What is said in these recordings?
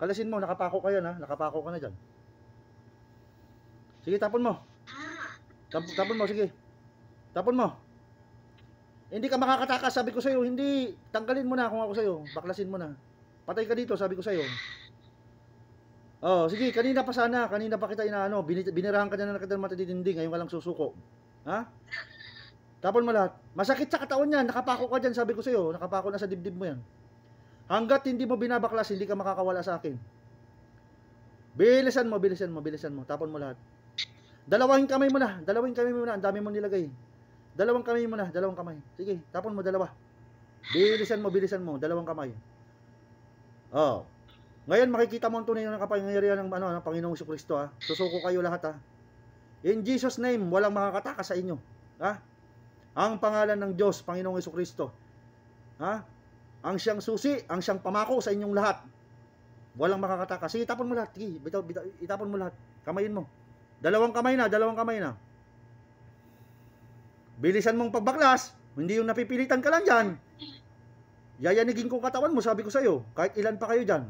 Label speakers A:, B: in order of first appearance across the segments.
A: Kalasin mo, nakapako ka yan ha. Nakapako ka na dyan. Sige, tapon mo. Tap tapon mo, sige. Tapon mo. Hindi ka makakatakas, sabi ko sa'yo. Hindi. Tanggalin mo na kung ako sa'yo. Baklasin mo na. Patay ka dito, sabi ko sa'yo. Oh, sige, kanina pa sana. Kanina pa kita inaano. Bin binirahan ka na nakita ng matitindi. Ngayon ka lang susuko. Ha? Tapon mo lahat. Masakit sa katawan yan. Nakapako ka dyan, sabi ko sa'yo. Nakapako na sa dibdib mo yan. Hanggat hindi mo binabaklas, hindi ka makakawala sa akin. Bilisan mo, bilisan mo, bilisan mo. Tapon mo lahat. Dalawang kamay mo na. Dalawang kamay mo na. Ang dami mo nilagay. Dalawang kamay mo na. Dalawang kamay. Sige, tapon mo dalawa. Bilisan mo, bilisan mo. Dalawang kamay. Oh. Ngayon makikita mo ang tunay na kapangyarihan ng ano ng Panginoong Hesus Kristo ha. Susuko kayo lahat ha. In Jesus name, walang makakatakas sa inyo. Ha? Ang pangalan ng Diyos, Panginoong Hesus Kristo. Ha? ang siyang susi, ang siyang pamako sa inyong lahat. Walang makakatakas. Sige, itapon mo lahat. Sige, bitaw, bitaw, itapon mo lahat. Kamayin mo. Dalawang kamay na, dalawang kamay na. Bilisan mong pagbaklas. Hindi yung napipilitan ka lang dyan. Yayanigin ko katawan mo, sabi ko sa'yo. Kahit ilan pa kayo dyan.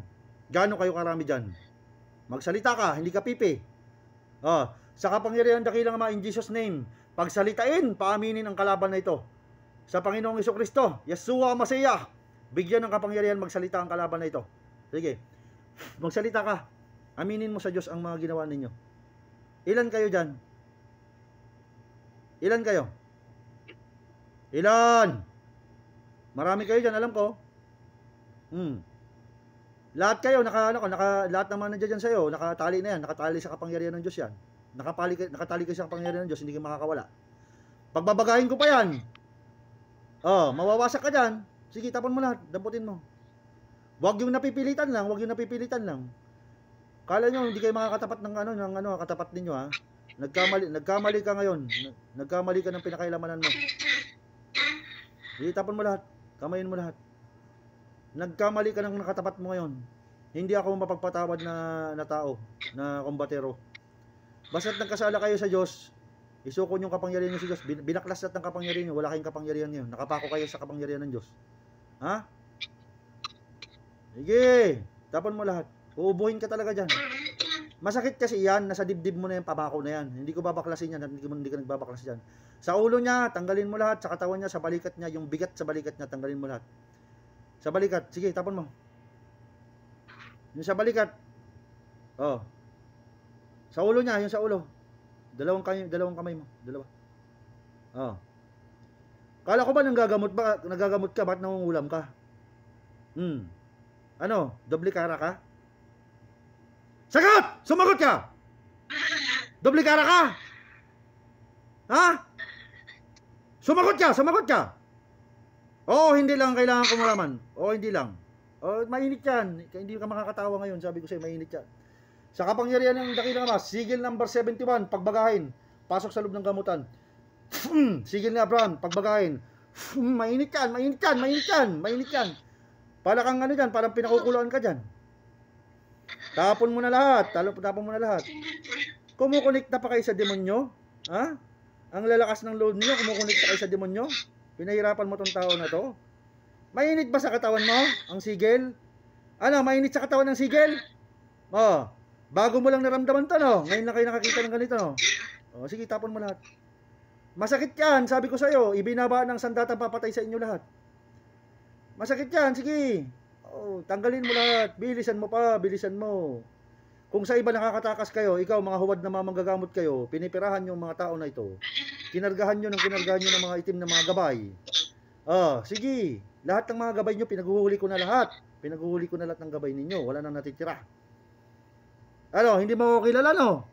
A: Gano kayo karami dyan. Magsalita ka, hindi ka pipi. Ah, sa kapangyarihan dakilang ama in Jesus name, pagsalitain, paaminin ang kalaban na ito. Sa Panginoong Iso Kristo, Yeshua Masaya, Bigyan ng kapangyarihan magsalita ang kalaban na ito. Sige. Magsalita ka. Aminin mo sa Diyos ang mga ginawa ninyo. Ilan kayo diyan? Ilan kayo? Ilan? Marami kayo diyan, alam ko. Hmm. Lahat kayo naka ano, naka lahat ng mga nandiyan sa iyo, nakatali na yan, nakatali sa kapangyarihan ng Diyos yan. Nakapali nakatali kayo sa kapangyarihan ng Diyos, hindi kayo makakawala. Pagbabagahin ko pa yan. Oh, mawawasak ka diyan. Sige, tapon mo lahat. Damputin mo. Huwag yung napipilitan lang. Huwag yung napipilitan lang. Kala nyo, hindi kayo makakatapat ng ano, ng ano, katapat ninyo ha. Nagkamali, nagkamali ka ngayon. Nagkamali ka ng pinakailamanan mo. Sige, tapon mo lahat. Kamayin mo lahat. Nagkamali ka ng nakatapat mo ngayon. Hindi ako mapagpatawad na, na tao, na kombatero. Basta't nagkasala kayo sa Diyos, isuko yung kapangyarihan niyo sa Diyos. Binaklas natin ng kapangyarihan niyo. Wala kayong kapangyarihan ngayon. Nakapako kayo sa kapangyarihan ng Diyos. Ha? Sige. Tapon mo lahat. Uubuhin ka talaga dyan. Masakit kasi yan. Nasa dibdib mo na yung pabako na yan. Hindi ko babaklasin yan. Hindi, mo, hindi ka nagbabaklas dyan. Sa ulo niya, tanggalin mo lahat. Sa katawan niya, sa balikat niya. Yung bigat sa balikat niya, tanggalin mo lahat. Sa balikat. Sige, tapon mo. Yung sa balikat. Oh. Sa ulo niya, yung sa ulo. Dalawang kamay, dalawang kamay mo. Dalawa. Oh. Kala ko ba nanggagamot ba, nagagamot ka, ba't nangungulam ka? Hmm. Ano, doble kara ka? Sagot! Sumagot ka! Doble kara ka? Ha? Sumagot ka, sumagot ka! Oo, hindi lang kailangan kumulaman. Oo, hindi lang. Oh, mainit yan. Hindi ka makakatawa ngayon. Sabi ko sa'yo, mainit yan. Sa kapangyarihan ng dakilang ama, sigil number 71, pagbagahin. Pasok sa loob ng gamutan. Hmm, sige nga, Bram, pagbagain. Hmm, mainit kan, mainit kan, mainit kan, mainit kan. Para kang ano dyan, parang pinakukuloan ka dyan. Tapon mo na lahat, tapon mo na lahat. Kumukunikta pa kayo sa demonyo? Ha? Ang lalakas ng load niyo, pa kayo sa demonyo? Pinahirapan mo tong tao na to? Mainit ba sa katawan mo, ang sigel? Ano, mainit sa katawan ng sigel? Oh, bago mo lang naramdaman to, no? Ngayon na kayo nakakita ng ganito, no? Oh, sige, tapon mo lahat. Masakit yan, sabi ko sa'yo. Ibinaba ng sandata papatay sa inyo lahat. Masakit yan, sige. Oh, tanggalin mo lahat. Bilisan mo pa, bilisan mo. Kung sa iba nakakatakas kayo, ikaw mga huwad na mamanggagamot kayo, pinipirahan yung mga tao na ito. Kinargahan nyo ng kinargahan nyo ng mga itim na mga gabay. Ah, sige. Lahat ng mga gabay nyo, pinaguhuli ko na lahat. Pinaguhuli ko na lahat ng gabay ninyo. Wala nang natitira. Ano, hindi mo kilala no?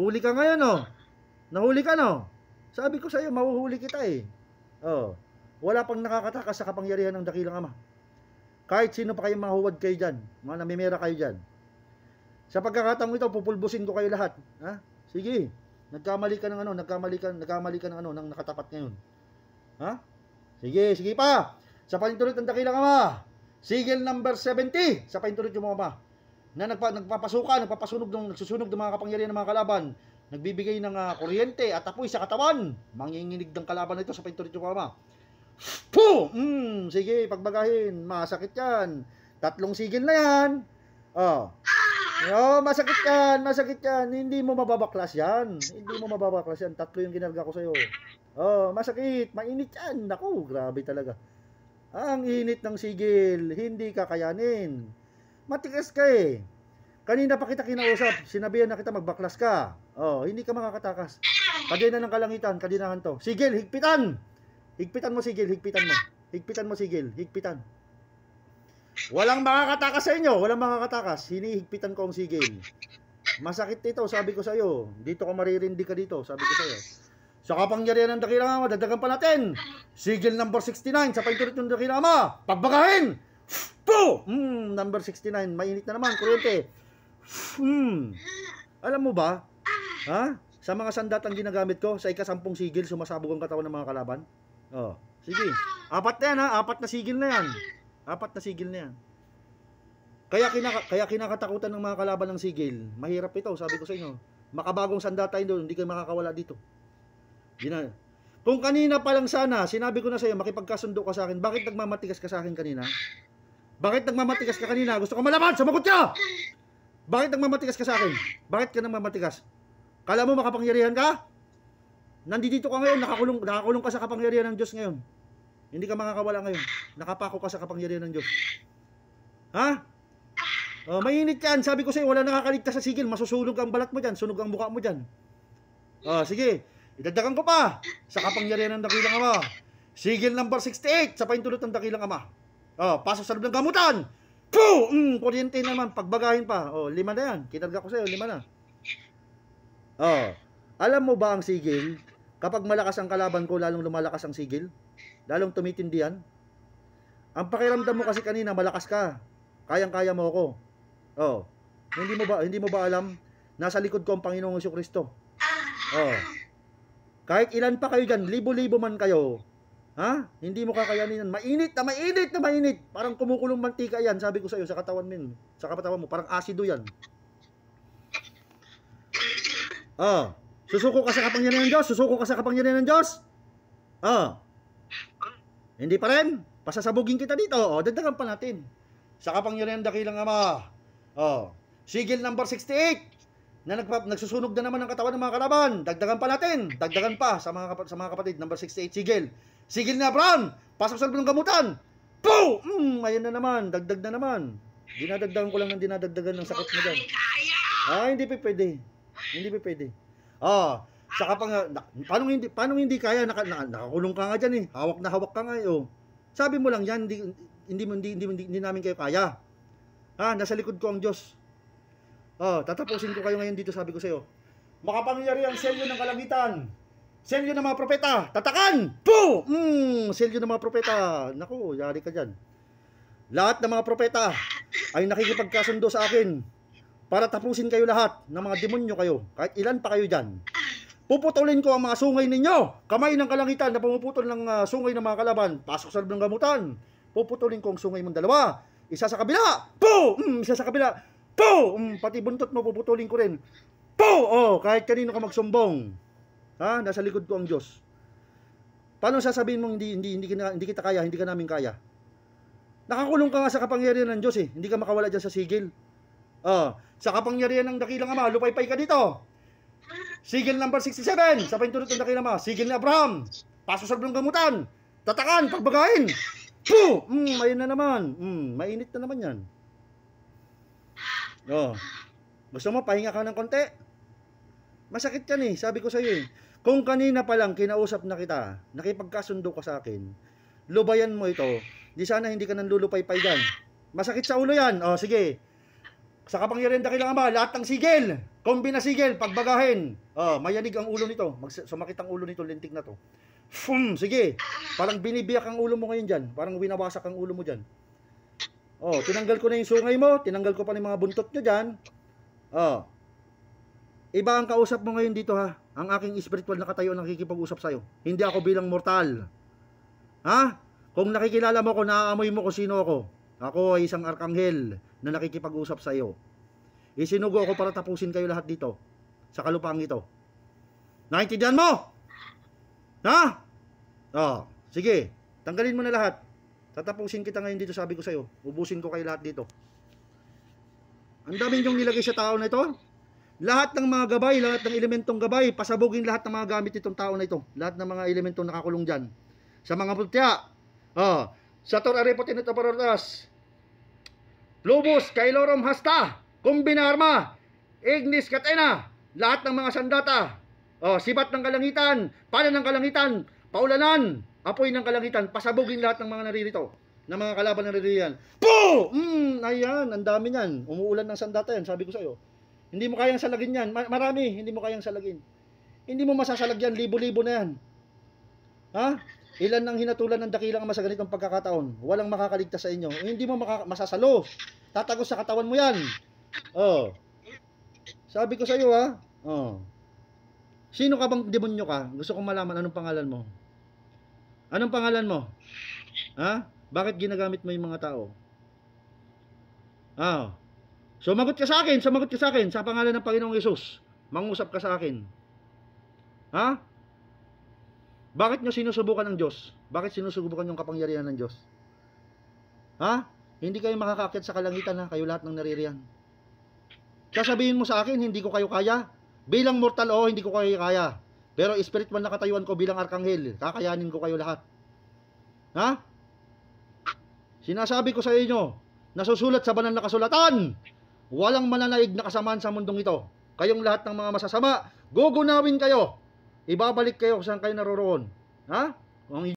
A: Huli ka ngayon no? Nahuli ka no? Sabi ko sa iyo, mahuhuli kita eh. Oh. Wala pang nakakatakas sa kapangyarihan ng dakilang ama. Kahit sino pa kayong mahuwad kayo dyan, mga namimera kayo dyan. Sa pagkakataong ito, pupulbusin ko kayo lahat. Ha? Sige, nagkamali ka ng ano, nagkamali ka, nagkamali ka ng ano, ng nakatapat ngayon. Ha? Sige, sige pa. Sa panintulot ng dakilang ama, sigil number 70, sa panintulot yung mga ama, na nagpa, nagpapasuka, nagpapasunog ng, nagsusunog ng mga kapangyarihan ng mga kalaban, Nagbibigay ng uh, kuryente at apoy sa katawan. Manginginig ng kalaban nito sa pinto ni Chupama. Puh! Mm, sige, pagbagahin. Masakit yan. Tatlong sigil na yan. Oh. Oh, masakit yan, masakit yan. Hindi mo mababaklas yan. Hindi mo mababaklas yan. Tatlo yung ginarga ko sa'yo. Oh, masakit. Mainit yan. Naku, grabe talaga. Ang init ng sigil. Hindi kakayanin. Matikas ka eh. Kanina pa kita kinausap. Sinabihan na kita magbaklas ka. Oh, hindi ka makakatakas. Kadena ng kalangitan, kadinahan to. Sigil, higpitan! Higpitan mo, sigil, higpitan mo. Higpitan mo, sigil, higpitan. Walang makakatakas sa inyo, walang makakatakas. Hinihigpitan ko ang sigil. Masakit ito, sabi ko sa iyo. Dito ka maririndi ka dito, sabi ko sa iyo. Sa kapangyarihan ng dakilama, dadagan pa natin. Sigil number 69 sa painturit ng dakilama. Pagbagahin! Po! Mm, number 69, mainit na naman, kuryente. Mm. Alam mo ba, Ha? Sa mga sandatang ginagamit ko, sa ikasampung sigil, sumasabog ang katawan ng mga kalaban. Oh, sige. Apat na yan ha, apat na sigil na yan. Apat na sigil na yan. Kaya, kinaka kaya kinakatakutan ng mga kalaban ng sigil. Mahirap ito, sabi ko sa inyo. Makabagong sanda tayo doon, hindi kayo makakawala dito. Gina Kung kanina pa lang sana, sinabi ko na sa iyo, makipagkasundo ka sa akin, bakit nagmamatigas ka sa akin kanina? Bakit nagmamatigas ka kanina? Gusto ko malaman, sumagot ka! Bakit nagmamatigas ka sa akin? Bakit ka nagmamatigas? Kala mo makapangyarihan ka? Nandito ka ngayon, nakakulong, nakakulong ka sa kapangyarihan ng Diyos ngayon. Hindi ka makakawala ngayon. Nakapako ka sa kapangyarihan ng Diyos. Ha? Oh, mainit yan. Sabi ko sa'yo, wala nakakaligtas sa sigil. Masusunog ang balat mo dyan. Sunog ang mukha mo dyan. Oh, sige. Idagdagan ko pa sa kapangyarihan ng dakilang ama. Sigil number 68 sa paintulot ng dakilang ama. Oh, pasok sa loob ng gamutan. Poo! Mm, kuryente naman. Pagbagahin pa. Oh, lima na yan. Kinarga ko sa'yo, lima na. Oh. Alam mo ba ang sigil? Kapag malakas ang kalaban ko, lalong lumalakas ang sigil. Lalong tumitindihan. Ang pakiramdam mo kasi kanina, malakas ka. Kayang-kaya mo ako. Oh. Hindi mo ba hindi mo ba alam nasa likod ko ang Panginoong Hesus Kristo? Oh. Kahit ilan pa kayo diyan, libo-libo man kayo. Ha? Hindi mo kakayanin yan. Mainit na mainit na mainit. Parang kumukulong mantika yan, sabi ko sa iyo sa katawan mo, sa katawan mo, parang asido yan. Oh. Susuko ka sa kapangyarihan ng Diyos? Susuko ka sa kapangyarihan ng Diyos? Oh. Hindi pa rin? Pasasabugin kita dito. Oh, dagdagan pa natin. Sa kapangyarihan ng dakilang Ama. Oh. Sigil number 68 na nagpa, nagsusunog na naman ang katawan ng mga kalaban. Dagdagan pa natin. Dagdagan pa sa mga, kap- sa mga kapatid. Number 68, sigil. Sigil na, Abraham. Pasok sa ng gamutan. Poo! Mm, ayan na naman. Dagdag na naman. Dinadagdagan ko lang ng dinadagdagan ng sakit mo dyan. Ay, ah, hindi pa pwede. Hindi ba pwede? Oh, saka pa paano hindi, paano hindi kaya? Naka, na, nakakulong ka nga diyan eh. Hawak na hawak ka nga eh. Oh. Sabi mo lang yan, hindi, hindi, hindi, hindi, hindi, hindi namin kayo kaya. Ha, nasa likod ko ang Diyos. Oh, tatapusin ko kayo ngayon dito, sabi ko sa iyo. Makapangyari ang selyo ng kalangitan. Selyo ng mga propeta. Tatakan! Po! Mm, selyo ng mga propeta. Nako, yari ka diyan. Lahat ng mga propeta ay nakikipagkasundo sa akin para tapusin kayo lahat ng mga demonyo kayo. Kahit ilan pa kayo dyan. Puputulin ko ang mga sungay ninyo. Kamay ng kalangitan na pumuputol ng uh, sungay ng mga kalaban. Pasok sa loob ng gamutan. Puputulin ko ang sungay mong dalawa. Isa sa kabila. Po! Mm, isa sa kabila. Po! Mm, pati buntot mo puputulin ko rin. Po! Oh, kahit kanino ka magsumbong. Ha? Nasa likod ko ang Diyos. Paano sasabihin mong hindi, hindi, hindi, hindi kita kaya, hindi ka namin kaya? Nakakulong ka nga sa kapangyarihan ng Diyos eh. Hindi ka makawala dyan sa sigil. Oh, sa kapangyarihan ng dakilang ama, lupay-pay ka dito. Sigil number 67, sa pintunot ng dakilang ama, sigil ni Abraham, paso sa blong gamutan, tatakan, pagbagain. Puh! Mm, ayun na naman. Mm, mainit na naman yan. Oh. Gusto mo, pahinga ka ng konti? Masakit ka ni, eh, sabi ko sa iyo eh. Kung kanina pa lang kinausap na kita, nakipagkasundo ka sa akin, lubayan mo ito, di sana hindi ka nang lulupay-pay dyan. Masakit sa ulo yan. Oh, sige. Sa kapangyarihan dakilang ama, lahat ng sigil, kombi na sigil, pagbagahin. Oh, mayanig ang ulo nito. Mag sumakit ang ulo nito, lintik na to. Fum, sige. Parang binibiyak ang ulo mo ngayon diyan. Parang winawasak ang ulo mo diyan. Oh, tinanggal ko na yung sungay mo, tinanggal ko pa yung mga buntot nyo diyan. Oh. Iba ang kausap mo ngayon dito ha. Ang aking spiritual na katayo nakikipag-usap sa iyo. Hindi ako bilang mortal. Ha? Kung nakikilala mo ko, naaamoy mo ko sino ako. Ako ay isang arkanghel na nakikipag-usap sa iyo. Isinugo ako para tapusin kayo lahat dito sa kalupang ito. Naintindihan mo? Ha? Oh, sige. Tanggalin mo na lahat. Tatapusin kita ngayon dito, sabi ko sa iyo. Ubusin ko kayo lahat dito. Ang dami niyong nilagay sa tao na ito. Lahat ng mga gabay, lahat ng elementong gabay, pasabugin lahat ng mga gamit itong tao na ito. Lahat ng mga elementong nakakulong dyan. Sa mga putya, oh, ah, sa torare po tinataparotas, Lubos, Kailorom Hasta, Kumbinarma, Ignis Katena, lahat ng mga sandata, oh, sibat ng kalangitan, pala ng kalangitan, paulanan, apoy ng kalangitan, pasabugin lahat ng mga naririto, ng mga kalaban na naririto Po! Mm, ayan, ang dami niyan. Umuulan ng sandata yan, sabi ko sa'yo. Hindi mo kayang salagin yan. Marami, hindi mo kayang salagin. Hindi mo masasalagyan, libo-libo na yan. Ha? Ilan ang hinatulan ng dakilang ama sa ganitong pagkakataon? Walang makakaligtas sa inyo. Hindi mo maka- masasalo. Tatagos sa katawan mo yan. Oh. Sabi ko sa iyo ha. Ah. Oh. Sino ka bang demonyo ka? Gusto kong malaman anong pangalan mo. Anong pangalan mo? Ha? Bakit ginagamit mo yung mga tao? Ah. Sumagot ka sa akin, sumagot ka sa akin sa pangalan ng Panginoong Yesus. Mangusap ka sa akin. Ha? Bakit nyo sinusubukan ng Diyos? Bakit sinusubukan yung kapangyarihan ng Diyos? Ha? Hindi kayo makakakit sa kalangitan ha, kayo lahat ng naririyan. Sasabihin mo sa akin, hindi ko kayo kaya. Bilang mortal, oo, hindi ko kayo kaya. Pero spiritual na katayuan ko bilang arkanghel, kakayanin ko kayo lahat. Ha? Sinasabi ko sa inyo, nasusulat sa banal na kasulatan, walang mananaig na kasamaan sa mundong ito. Kayong lahat ng mga masasama, gugunawin kayo ibabalik kayo kung saan kayo naroroon. Ha? Kung